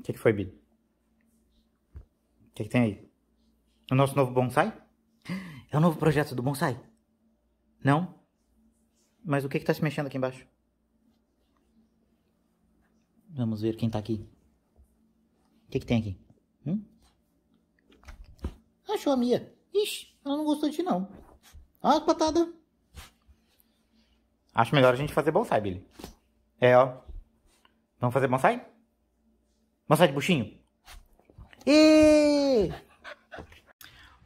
O que, é que foi, Billy? O que, é que tem aí? O nosso novo bonsai? É o novo projeto do bonsai? Não? Mas o que é está se mexendo aqui embaixo? Vamos ver quem está aqui. O que, que tem aqui? Hum? Achou a Mia. Ixi, ela não gostou de ti, não. Olha as patadas. Acho melhor a gente fazer bonsai, Billy. É, ó. Vamos fazer bonsai? Bonsai de buchinho. E...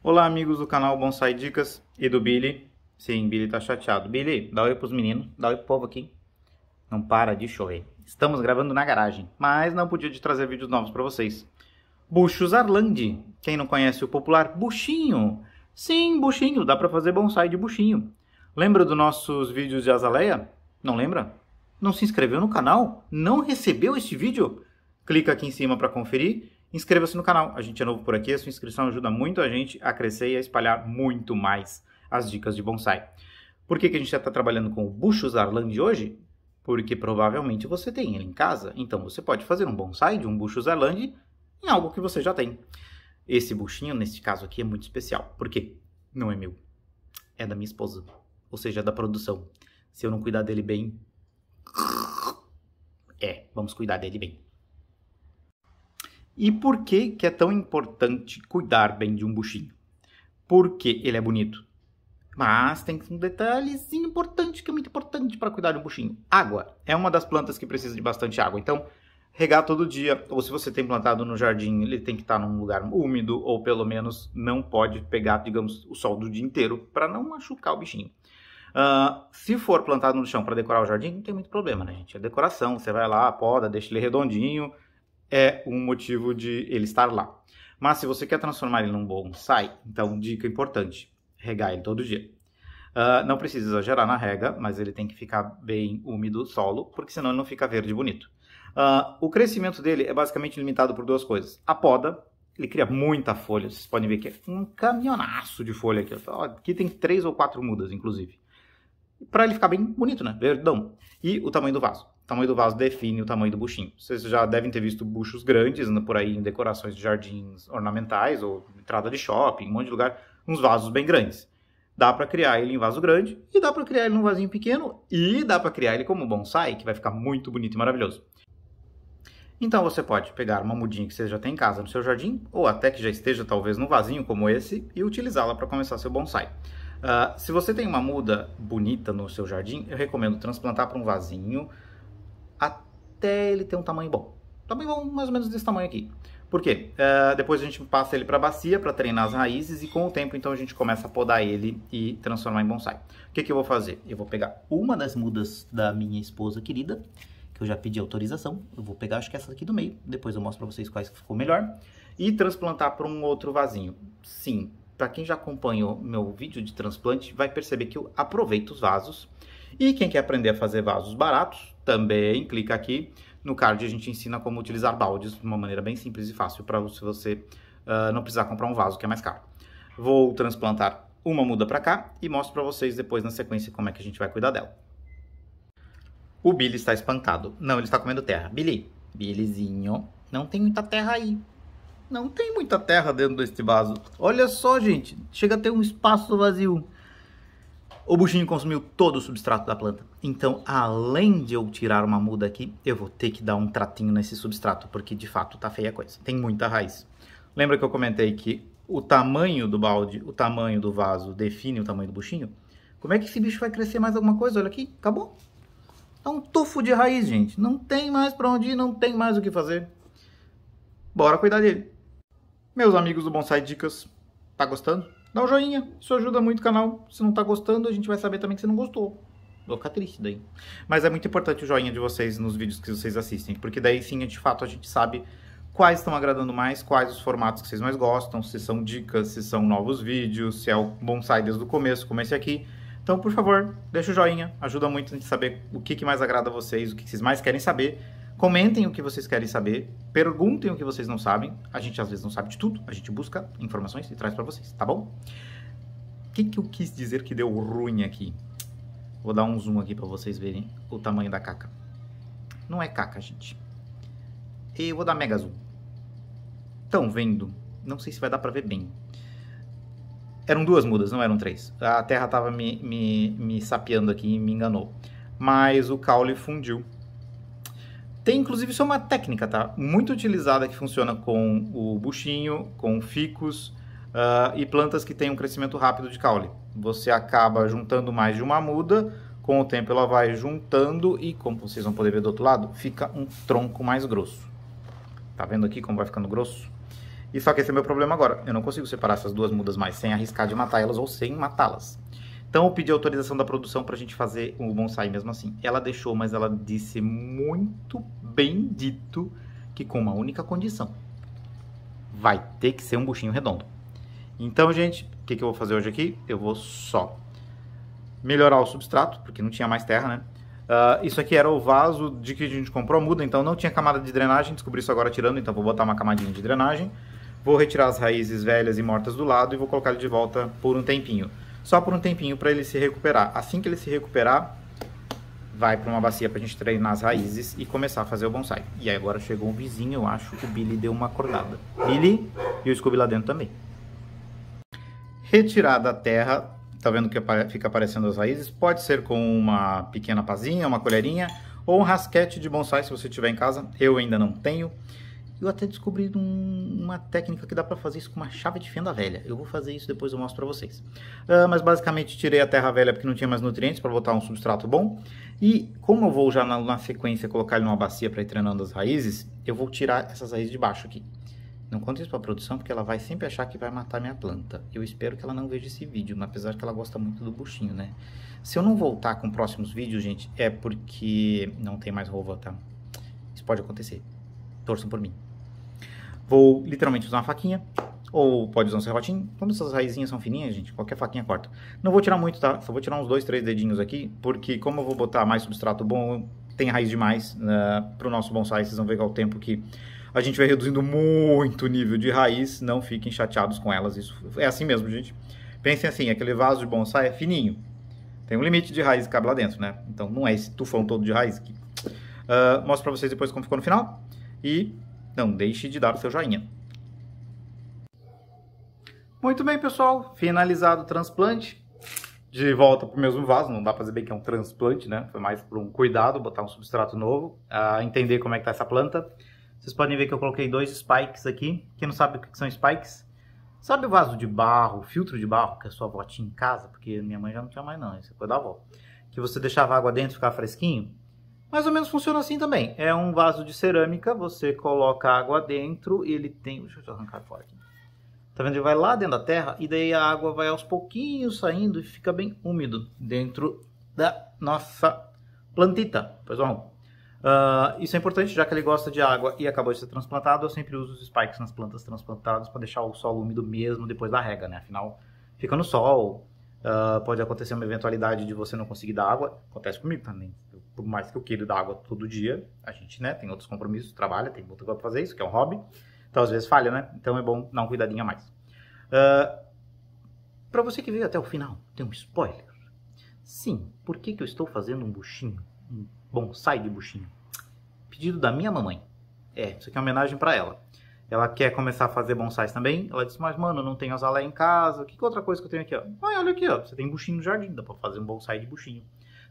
Olá, amigos do canal Bonsai Dicas e do Billy. Sim, Billy tá chateado. Billy, dá oi pros meninos, dá oi pro povo aqui. Não para de chover. Estamos gravando na garagem, mas não podia de trazer vídeos novos para vocês. Buchos Arlandi. Quem não conhece o popular buchinho? Sim, buchinho, dá para fazer bonsai de buchinho. Lembra dos nossos vídeos de azaleia? Não lembra? Não se inscreveu no canal? Não recebeu este vídeo? clica aqui em cima para conferir. Inscreva-se no canal, a gente é novo por aqui, a sua inscrição ajuda muito a gente a crescer e a espalhar muito mais as dicas de bonsai. Por que, que a gente já está trabalhando com o Buchos Arland hoje? Porque provavelmente você tem ele em casa, então você pode fazer um bonsai de um Buchos Arland em algo que você já tem. Esse buchinho, nesse caso aqui, é muito especial. Por quê? Não é meu, é da minha esposa, ou seja, é da produção. Se eu não cuidar dele bem... É, vamos cuidar dele bem. E por que, que é tão importante cuidar bem de um buchinho? Porque ele é bonito. Mas tem um detalhezinho importante que é muito importante para cuidar de um buchinho. Água. É uma das plantas que precisa de bastante água. Então, regar todo dia, ou se você tem plantado no jardim, ele tem que estar tá num lugar úmido, ou pelo menos não pode pegar, digamos, o sol do dia inteiro para não machucar o bichinho. Uh, se for plantado no chão para decorar o jardim, não tem muito problema, né, gente? É decoração, você vai lá, poda, deixa ele redondinho, é um motivo de ele estar lá. Mas se você quer transformar ele num bonsai, então dica importante, regar ele todo dia. Uh, não precisa exagerar na rega, mas ele tem que ficar bem úmido o solo, porque senão ele não fica verde bonito. Uh, o crescimento dele é basicamente limitado por duas coisas. A poda, ele cria muita folha, vocês podem ver que é um caminhonaço de folha aqui. Ó. Aqui tem três ou quatro mudas, inclusive. Para ele ficar bem bonito, né? Verdão. E o tamanho do vaso. O tamanho do vaso define o tamanho do buchinho. Vocês já devem ter visto buchos grandes né, por aí em decorações de jardins ornamentais ou entrada de shopping, um monte de lugar, uns vasos bem grandes. Dá para criar ele em vaso grande e dá para criar ele num vasinho pequeno e dá para criar ele como bonsai, que vai ficar muito bonito e maravilhoso. Então você pode pegar uma mudinha que você já tem em casa no seu jardim, ou até que já esteja talvez num vasinho como esse, e utilizá-la para começar seu bonsai. Uh, se você tem uma muda bonita no seu jardim, eu recomendo transplantar para um vasinho, até ele ter um tamanho bom. Tamanho bom, mais ou menos desse tamanho aqui. Por quê? Uh, depois a gente passa ele para bacia para treinar as raízes e com o tempo então a gente começa a podar ele e transformar em bonsai. O que, que eu vou fazer? Eu vou pegar uma das mudas da minha esposa querida, que eu já pedi autorização. Eu vou pegar acho que essa aqui do meio, depois eu mostro para vocês quais que ficou melhor. E transplantar para um outro vasinho. Sim, para quem já acompanhou meu vídeo de transplante vai perceber que eu aproveito os vasos. E quem quer aprender a fazer vasos baratos, também clica aqui. No card a gente ensina como utilizar baldes de uma maneira bem simples e fácil para você uh, não precisar comprar um vaso que é mais caro. Vou transplantar uma muda para cá e mostro para vocês depois na sequência como é que a gente vai cuidar dela. O Billy está espantado. Não, ele está comendo terra. Billy, Billyzinho, não tem muita terra aí. Não tem muita terra dentro deste vaso. Olha só, gente, chega a ter um espaço vazio o buchinho consumiu todo o substrato da planta. Então, além de eu tirar uma muda aqui, eu vou ter que dar um tratinho nesse substrato, porque de fato tá feia a coisa. Tem muita raiz. Lembra que eu comentei que o tamanho do balde, o tamanho do vaso define o tamanho do buchinho? Como é que esse bicho vai crescer mais alguma coisa? Olha aqui, acabou. É um tufo de raiz, gente. Não tem mais para onde ir, não tem mais o que fazer. Bora cuidar dele. Meus amigos do Bonsai Dicas, tá gostando? Dá um joinha, isso ajuda muito o canal. Se não tá gostando, a gente vai saber também que você não gostou. Vou ficar triste daí. Mas é muito importante o joinha de vocês nos vídeos que vocês assistem, porque daí sim, de fato, a gente sabe quais estão agradando mais, quais os formatos que vocês mais gostam, se são dicas, se são novos vídeos, se é o bonsai desde o começo, como esse aqui. Então, por favor, deixa o joinha, ajuda muito a gente saber o que, que mais agrada a vocês, o que, que vocês mais querem saber. Comentem o que vocês querem saber, perguntem o que vocês não sabem. A gente às vezes não sabe de tudo, a gente busca informações e traz para vocês, tá bom? O que, que eu quis dizer que deu ruim aqui? Vou dar um zoom aqui para vocês verem o tamanho da caca. Não é caca, gente. E eu vou dar mega zoom. Estão vendo? Não sei se vai dar para ver bem. Eram duas mudas, não eram três. A terra estava me, me, me sapeando aqui e me enganou. Mas o caule fundiu tem, inclusive, isso é uma técnica, tá? Muito utilizada que funciona com o buchinho, com ficos uh, ah, e plantas que têm um crescimento rápido de caule. Você acaba juntando mais de uma muda, com o tempo ela vai juntando e, como vocês vão poder ver do outro lado, fica um tronco mais grosso. Tá vendo aqui como vai ficando grosso? E só que esse é meu problema agora. Eu não consigo separar essas duas mudas mais sem arriscar de matá-las ou sem matá-las. Então eu pedi autorização da produção para a gente fazer o bonsai mesmo assim. Ela deixou, mas ela disse muito bem dito que com uma única condição. Vai ter que ser um buchinho redondo. Então, gente, o que, que eu vou fazer hoje aqui? Eu vou só melhorar o substrato, porque não tinha mais terra, né? Uh, isso aqui era o vaso de que a gente comprou a muda, então não tinha camada de drenagem, descobri isso agora tirando, então vou botar uma camadinha de drenagem. Vou retirar as raízes velhas e mortas do lado e vou colocar ele de volta por um tempinho só por um tempinho para ele se recuperar. Assim que ele se recuperar, vai para uma bacia para a gente treinar as raízes e começar a fazer o bonsai. E aí agora chegou um vizinho, eu acho que o Billy deu uma acordada. Billy e o Scooby lá dentro também. Retirada a terra, tá vendo que fica aparecendo as raízes? Pode ser com uma pequena pazinha, uma colherinha ou um rasquete de bonsai se você tiver em casa. Eu ainda não tenho. Eu até descobri um, uma técnica que dá para fazer isso com uma chave de fenda velha. Eu vou fazer isso depois eu mostro para vocês. Uh, mas basicamente tirei a terra velha porque não tinha mais nutrientes para botar um substrato bom. E como eu vou já na, na sequência colocar ele numa bacia para ir treinando as raízes, eu vou tirar essas raízes de baixo aqui. Não conta isso para a produção porque ela vai sempre achar que vai matar minha planta. Eu espero que ela não veja esse vídeo, apesar que ela gosta muito do buchinho, né? Se eu não voltar com próximos vídeos, gente, é porque não tem mais rova, tá? Isso pode acontecer. Torçam por mim. Vou literalmente usar uma faquinha, ou pode usar um serrotinho. Todas essas raizinhas são fininhas, gente, qualquer faquinha corta. Não vou tirar muito, tá? Só vou tirar uns dois, três dedinhos aqui, porque como eu vou botar mais substrato bom, tem raiz demais né, para o nosso bonsai. Vocês vão ver que é o tempo que a gente vai reduzindo muito o nível de raiz. Não fiquem chateados com elas. Isso é assim mesmo, gente. Pensem assim, aquele vaso de bonsai é fininho. Tem um limite de raiz que cabe lá dentro, né? Então não é esse tufão todo de raiz aqui. Uh, ah, mostro para vocês depois como ficou no final. E não deixe de dar o seu joinha. Muito bem, pessoal. Finalizado o transplante. De volta para o mesmo vaso, não dá para dizer bem que é um transplante, né? Foi mais por um cuidado, botar um substrato novo, entender como é que está essa planta. Vocês podem ver que eu coloquei dois spikes aqui. Quem não sabe o que são spikes? Sabe o vaso de barro, filtro de barro que a sua avó tinha em casa? Porque minha mãe já não tinha mais não, isso é coisa da avó. Que você deixava água dentro e ficava fresquinho? Mais ou menos funciona assim também. É um vaso de cerâmica, você coloca água dentro, ele tem... Deixa eu arrancar fora aqui. Tá vendo? Ele vai lá dentro da terra e daí a água vai aos pouquinhos saindo e fica bem úmido dentro da nossa plantita, pessoal. Uh, isso é importante, já que ele gosta de água e acabou de ser transplantado, eu sempre uso os spikes nas plantas transplantadas para deixar o solo úmido mesmo depois da rega, né? Afinal, fica no sol, uh, pode acontecer uma eventualidade de você não conseguir dar água, acontece comigo também por mais que eu queira dar água todo dia, a gente, né, tem outros compromissos, trabalha, tem muita coisa pra fazer, isso que é um hobby. Então, às vezes falha, né? Então, é bom dar um cuidadinho a mais. Uh, ah, para você que veio até o final, tem um spoiler. Sim, por que, que eu estou fazendo um buchinho? Um bonsai de buchinho? Pedido da minha mamãe. É, isso aqui é uma homenagem para ela. Ela quer começar a fazer bonsais também. Ela disse, mas mano, eu não tenho azalé em casa. Que, que outra coisa que eu tenho aqui, ó? olha aqui, ó. Você tem buchinho no jardim, dá pra fazer um bonsai de buchinho.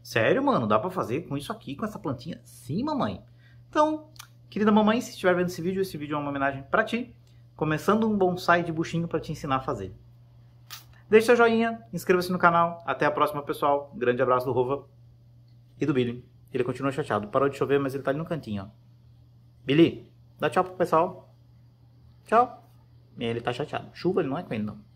Sério, mano, dá para fazer com isso aqui, com essa plantinha? Sim, mamãe. Então, querida mamãe, se estiver vendo esse vídeo, esse vídeo é uma homenagem para ti. Começando um bonsai de buchinho para te ensinar a fazer. Deixa seu joinha, inscreva-se no canal. Até a próxima, pessoal. grande abraço do Rova e do Billy. Ele continua chateado. Parou de chover, mas ele tá ali no cantinho, ó. Billy, dá tchau pro pessoal. Tchau. Ele tá chateado. Chuva, ele não é com ele, não.